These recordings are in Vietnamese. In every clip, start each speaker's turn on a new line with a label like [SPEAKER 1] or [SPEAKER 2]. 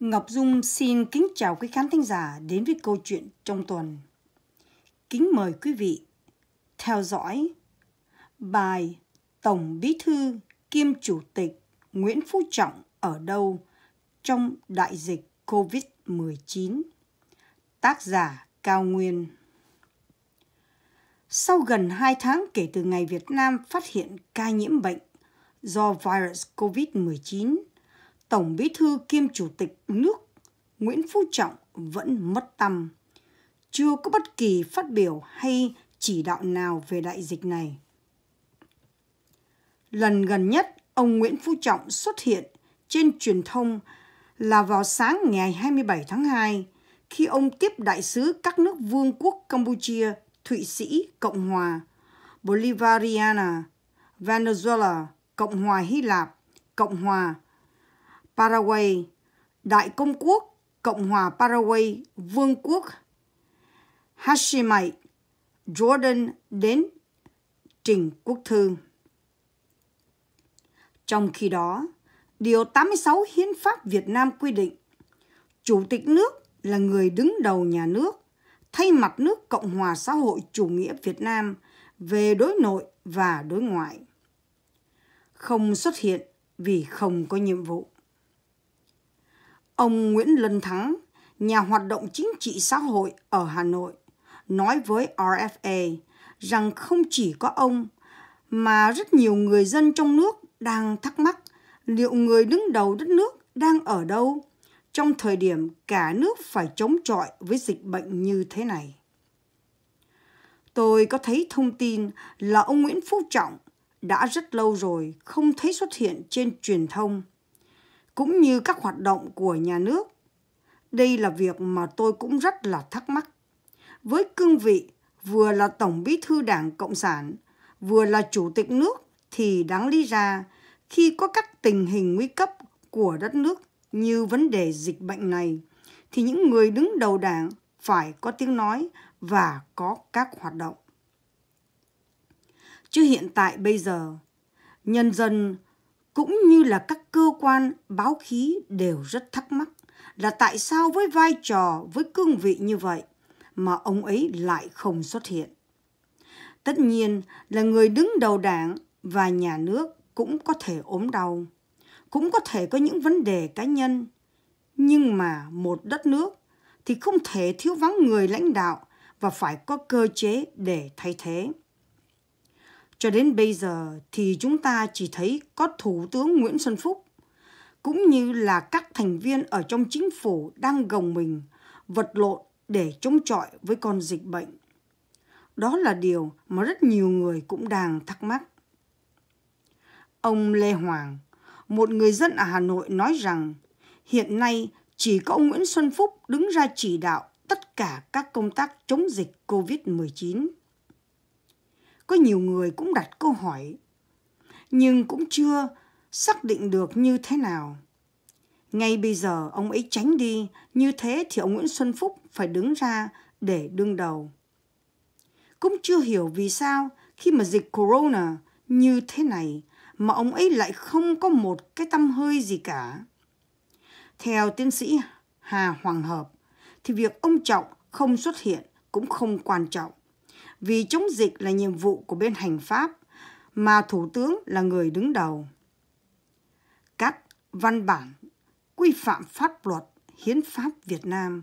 [SPEAKER 1] Ngọc Dung xin kính chào quý khán thính giả đến với câu chuyện trong tuần. Kính mời quý vị theo dõi bài Tổng Bí thư kiêm Chủ tịch Nguyễn Phú Trọng ở đâu trong đại dịch COVID-19. Tác giả Cao Nguyên. Sau gần 2 tháng kể từ ngày Việt Nam phát hiện ca nhiễm bệnh do virus COVID-19 Tổng bí thư kiêm chủ tịch nước Nguyễn Phú Trọng vẫn mất tâm. Chưa có bất kỳ phát biểu hay chỉ đạo nào về đại dịch này. Lần gần nhất, ông Nguyễn Phú Trọng xuất hiện trên truyền thông là vào sáng ngày 27 tháng 2 khi ông tiếp đại sứ các nước vương quốc Campuchia, Thụy Sĩ, Cộng hòa, Bolivariana, Venezuela, Cộng hòa Hy Lạp, Cộng hòa Paraguay, Đại Công quốc Cộng hòa Paraguay, Vương quốc Hashemite, Jordan đến trình quốc thư. Trong khi đó, Điều 86 Hiến pháp Việt Nam quy định Chủ tịch nước là người đứng đầu nhà nước thay mặt nước Cộng hòa xã hội chủ nghĩa Việt Nam về đối nội và đối ngoại. Không xuất hiện vì không có nhiệm vụ. Ông Nguyễn Lân Thắng, nhà hoạt động chính trị xã hội ở Hà Nội, nói với RFA rằng không chỉ có ông mà rất nhiều người dân trong nước đang thắc mắc liệu người đứng đầu đất nước đang ở đâu trong thời điểm cả nước phải chống chọi với dịch bệnh như thế này. Tôi có thấy thông tin là ông Nguyễn Phú Trọng đã rất lâu rồi không thấy xuất hiện trên truyền thông cũng như các hoạt động của nhà nước. Đây là việc mà tôi cũng rất là thắc mắc. Với cương vị vừa là Tổng Bí thư Đảng Cộng sản, vừa là Chủ tịch nước thì đáng lý ra khi có các tình hình nguy cấp của đất nước như vấn đề dịch bệnh này thì những người đứng đầu đảng phải có tiếng nói và có các hoạt động. Chứ hiện tại bây giờ, nhân dân cũng như là các cơ quan báo khí đều rất thắc mắc là tại sao với vai trò với cương vị như vậy mà ông ấy lại không xuất hiện. Tất nhiên là người đứng đầu đảng và nhà nước cũng có thể ốm đau, cũng có thể có những vấn đề cá nhân. Nhưng mà một đất nước thì không thể thiếu vắng người lãnh đạo và phải có cơ chế để thay thế. Cho đến bây giờ thì chúng ta chỉ thấy có Thủ tướng Nguyễn Xuân Phúc cũng như là các thành viên ở trong chính phủ đang gồng mình vật lộn để chống chọi với con dịch bệnh. Đó là điều mà rất nhiều người cũng đang thắc mắc. Ông Lê Hoàng, một người dân ở Hà Nội nói rằng hiện nay chỉ có ông Nguyễn Xuân Phúc đứng ra chỉ đạo tất cả các công tác chống dịch COVID-19 có nhiều người cũng đặt câu hỏi nhưng cũng chưa xác định được như thế nào ngay bây giờ ông ấy tránh đi như thế thì ông nguyễn xuân phúc phải đứng ra để đương đầu cũng chưa hiểu vì sao khi mà dịch corona như thế này mà ông ấy lại không có một cái tâm hơi gì cả theo tiến sĩ hà hoàng hợp thì việc ông trọng không xuất hiện cũng không quan trọng vì chống dịch là nhiệm vụ của bên hành pháp mà Thủ tướng là người đứng đầu. Các văn bản quy phạm pháp luật hiến pháp Việt Nam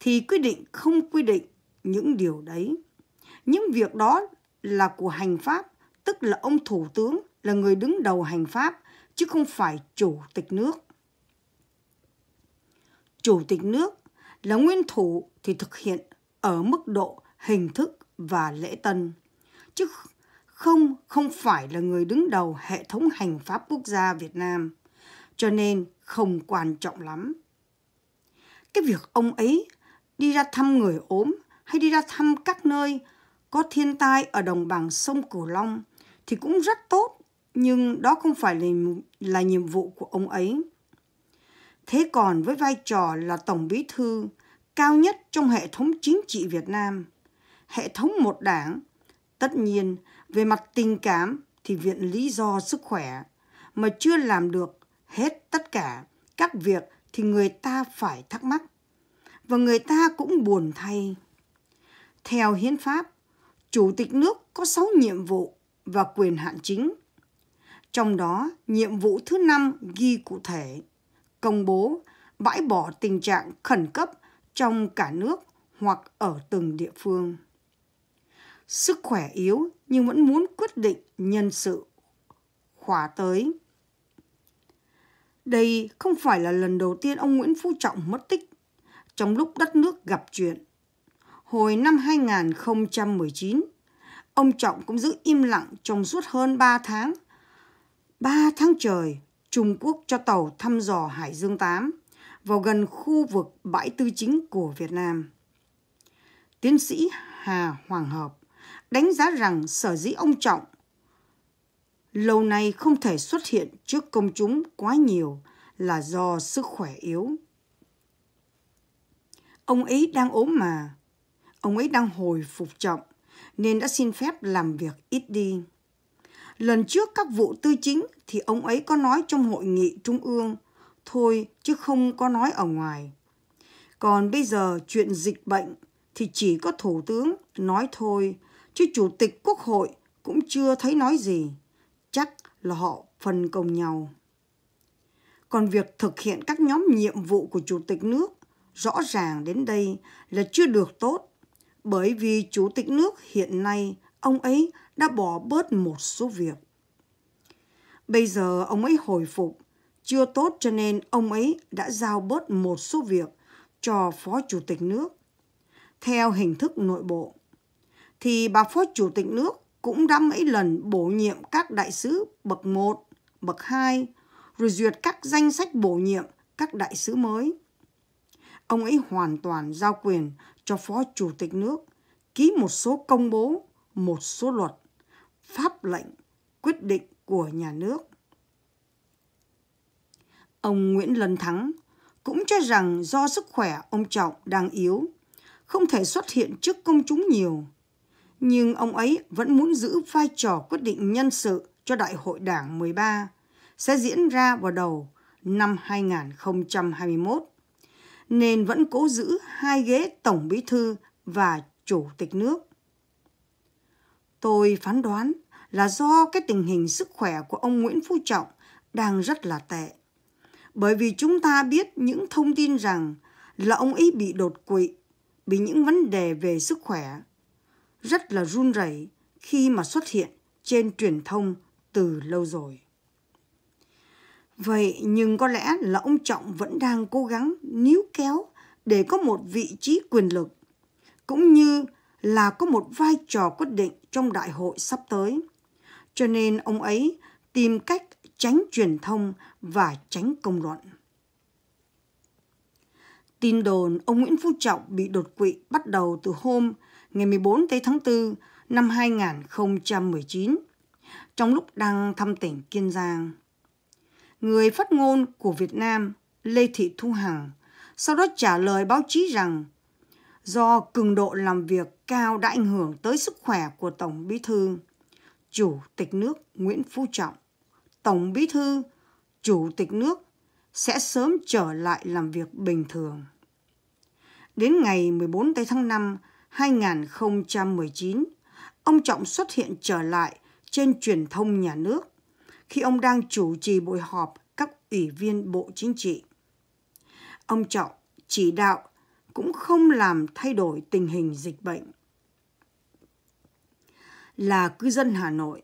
[SPEAKER 1] thì quy định không quy định những điều đấy. Những việc đó là của hành pháp, tức là ông Thủ tướng là người đứng đầu hành pháp chứ không phải Chủ tịch nước. Chủ tịch nước là nguyên thủ thì thực hiện ở mức độ hình thức và lễ tân, chứ không không phải là người đứng đầu hệ thống hành pháp quốc gia Việt Nam, cho nên không quan trọng lắm. Cái việc ông ấy đi ra thăm người ốm hay đi ra thăm các nơi có thiên tai ở đồng bằng sông Cửu Long thì cũng rất tốt, nhưng đó không phải là, là nhiệm vụ của ông ấy. Thế còn với vai trò là Tổng Bí Thư cao nhất trong hệ thống chính trị Việt Nam, hệ thống một đảng. Tất nhiên, về mặt tình cảm thì viện lý do sức khỏe mà chưa làm được hết tất cả các việc thì người ta phải thắc mắc và người ta cũng buồn thay. Theo hiến pháp, chủ tịch nước có 6 nhiệm vụ và quyền hạn chính. Trong đó, nhiệm vụ thứ năm ghi cụ thể công bố bãi bỏ tình trạng khẩn cấp trong cả nước hoặc ở từng địa phương sức khỏe yếu nhưng vẫn muốn quyết định nhân sự khóa tới. Đây không phải là lần đầu tiên ông Nguyễn Phú Trọng mất tích trong lúc đất nước gặp chuyện. Hồi năm 2019, ông Trọng cũng giữ im lặng trong suốt hơn 3 tháng. 3 tháng trời, Trung Quốc cho tàu thăm dò Hải Dương 8 vào gần khu vực bãi tư chính của Việt Nam. Tiến sĩ Hà Hoàng Hợp đánh giá rằng sở dĩ ông Trọng lâu nay không thể xuất hiện trước công chúng quá nhiều là do sức khỏe yếu. Ông ấy đang ốm mà, ông ấy đang hồi phục trọng nên đã xin phép làm việc ít đi. Lần trước các vụ tư chính thì ông ấy có nói trong hội nghị trung ương thôi chứ không có nói ở ngoài. Còn bây giờ chuyện dịch bệnh thì chỉ có thủ tướng nói thôi chứ Chủ tịch Quốc hội cũng chưa thấy nói gì. Chắc là họ phần công nhau. Còn việc thực hiện các nhóm nhiệm vụ của Chủ tịch nước rõ ràng đến đây là chưa được tốt bởi vì Chủ tịch nước hiện nay ông ấy đã bỏ bớt một số việc. Bây giờ ông ấy hồi phục, chưa tốt cho nên ông ấy đã giao bớt một số việc cho Phó Chủ tịch nước theo hình thức nội bộ thì bà Phó Chủ tịch nước cũng đã mấy lần bổ nhiệm các đại sứ bậc 1, bậc 2, rồi duyệt các danh sách bổ nhiệm các đại sứ mới. Ông ấy hoàn toàn giao quyền cho Phó Chủ tịch nước ký một số công bố, một số luật, pháp lệnh, quyết định của nhà nước. Ông Nguyễn Lân Thắng cũng cho rằng do sức khỏe ông Trọng đang yếu, không thể xuất hiện trước công chúng nhiều, nhưng ông ấy vẫn muốn giữ vai trò quyết định nhân sự cho Đại hội Đảng 13 sẽ diễn ra vào đầu năm 2021, nên vẫn cố giữ hai ghế Tổng Bí thư và Chủ tịch nước. Tôi phán đoán là do cái tình hình sức khỏe của ông Nguyễn Phú Trọng đang rất là tệ. Bởi vì chúng ta biết những thông tin rằng là ông ấy bị đột quỵ, bị những vấn đề về sức khỏe rất là run rẩy khi mà xuất hiện trên truyền thông từ lâu rồi. Vậy nhưng có lẽ là ông Trọng vẫn đang cố gắng níu kéo để có một vị trí quyền lực, cũng như là có một vai trò quyết định trong đại hội sắp tới. Cho nên ông ấy tìm cách tránh truyền thông và tránh công luận. Tin đồn ông Nguyễn Phú Trọng bị đột quỵ bắt đầu từ hôm ngày 14 tháng 4 năm 2019 trong lúc đang thăm tỉnh Kiên Giang. Người phát ngôn của Việt Nam Lê Thị Thu Hằng sau đó trả lời báo chí rằng do cường độ làm việc cao đã ảnh hưởng tới sức khỏe của Tổng Bí Thư, Chủ tịch nước Nguyễn Phú Trọng. Tổng Bí Thư, Chủ tịch nước sẽ sớm trở lại làm việc bình thường. Đến ngày 14 tháng 5 2019, ông Trọng xuất hiện trở lại trên truyền thông nhà nước khi ông đang chủ trì buổi họp các ủy viên Bộ Chính trị. Ông Trọng chỉ đạo cũng không làm thay đổi tình hình dịch bệnh. Là cư dân Hà Nội,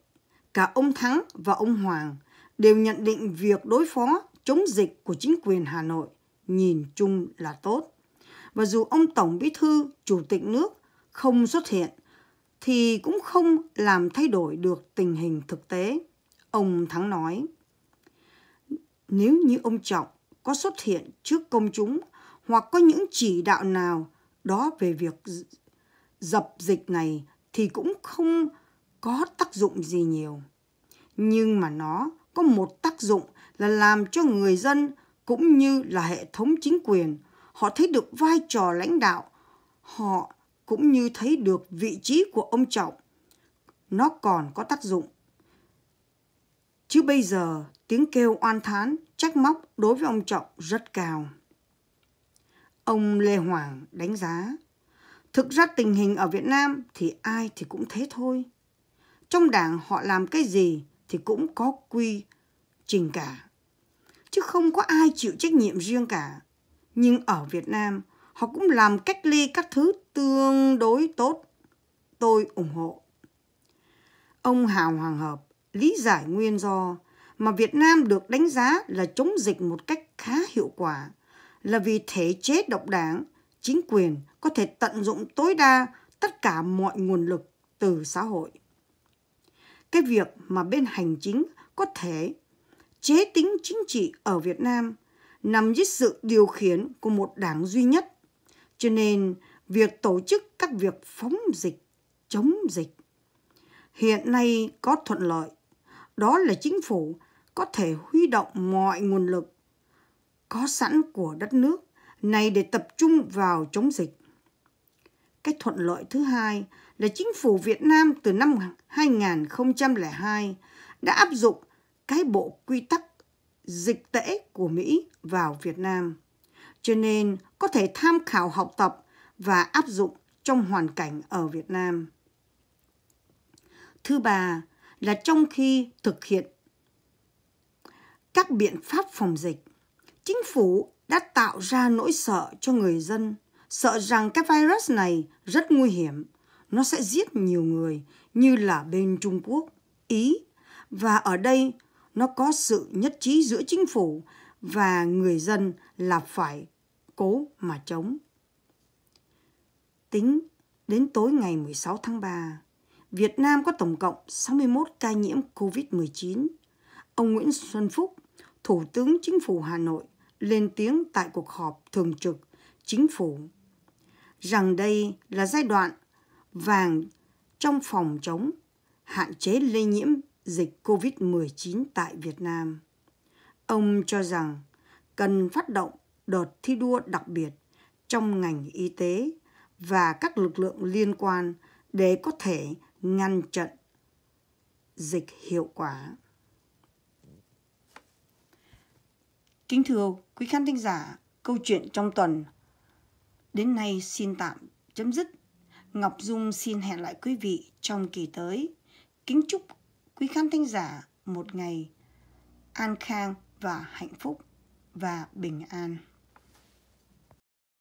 [SPEAKER 1] cả ông Thắng và ông Hoàng đều nhận định việc đối phó chống dịch của chính quyền Hà Nội nhìn chung là tốt. Và dù ông Tổng Bí thư, Chủ tịch nước không xuất hiện thì cũng không làm thay đổi được tình hình thực tế. Ông Thắng nói, nếu như ông Trọng có xuất hiện trước công chúng hoặc có những chỉ đạo nào đó về việc dập dịch này thì cũng không có tác dụng gì nhiều. Nhưng mà nó có một tác dụng là làm cho người dân cũng như là hệ thống chính quyền họ thấy được vai trò lãnh đạo họ cũng như thấy được vị trí của ông Trọng. Nó còn có tác dụng. Chứ bây giờ tiếng kêu oan thán, trách móc đối với ông Trọng rất cao. Ông Lê Hoàng đánh giá, thực ra tình hình ở Việt Nam thì ai thì cũng thế thôi. Trong đảng họ làm cái gì thì cũng có quy trình cả. Chứ không có ai chịu trách nhiệm riêng cả. Nhưng ở Việt Nam, Họ cũng làm cách ly các thứ tương đối tốt. Tôi ủng hộ. Ông Hào Hoàng Hợp lý giải nguyên do mà Việt Nam được đánh giá là chống dịch một cách khá hiệu quả là vì thể chế độc đảng, chính quyền có thể tận dụng tối đa tất cả mọi nguồn lực từ xã hội. Cái việc mà bên hành chính có thể chế tính chính trị ở Việt Nam nằm dưới sự điều khiển của một đảng duy nhất cho nên, việc tổ chức các việc phóng dịch, chống dịch hiện nay có thuận lợi. Đó là chính phủ có thể huy động mọi nguồn lực có sẵn của đất nước này để tập trung vào chống dịch. Cái thuận lợi thứ hai là chính phủ Việt Nam từ năm 2002 đã áp dụng cái bộ quy tắc dịch tễ của Mỹ vào Việt Nam cho nên có thể tham khảo học tập và áp dụng trong hoàn cảnh ở Việt Nam. Thứ ba là trong khi thực hiện các biện pháp phòng dịch, chính phủ đã tạo ra nỗi sợ cho người dân, sợ rằng cái virus này rất nguy hiểm, nó sẽ giết nhiều người như là bên Trung Quốc, Ý và ở đây nó có sự nhất trí giữa chính phủ và người dân là phải cố mà chống. Tính đến tối ngày 16 tháng 3, Việt Nam có tổng cộng 61 ca nhiễm COVID-19. Ông Nguyễn Xuân Phúc, Thủ tướng Chính phủ Hà Nội, lên tiếng tại cuộc họp thường trực Chính phủ rằng đây là giai đoạn vàng trong phòng chống hạn chế lây nhiễm dịch COVID-19 tại Việt Nam. Ông cho rằng cần phát động đợt thi đua đặc biệt trong ngành y tế và các lực lượng liên quan để có thể ngăn chặn dịch hiệu quả. Kính thưa quý khán thính giả, câu chuyện trong tuần đến nay xin tạm chấm dứt. Ngọc Dung xin hẹn lại quý vị trong kỳ tới. Kính chúc quý khán thính giả một ngày an khang và hạnh phúc và bình an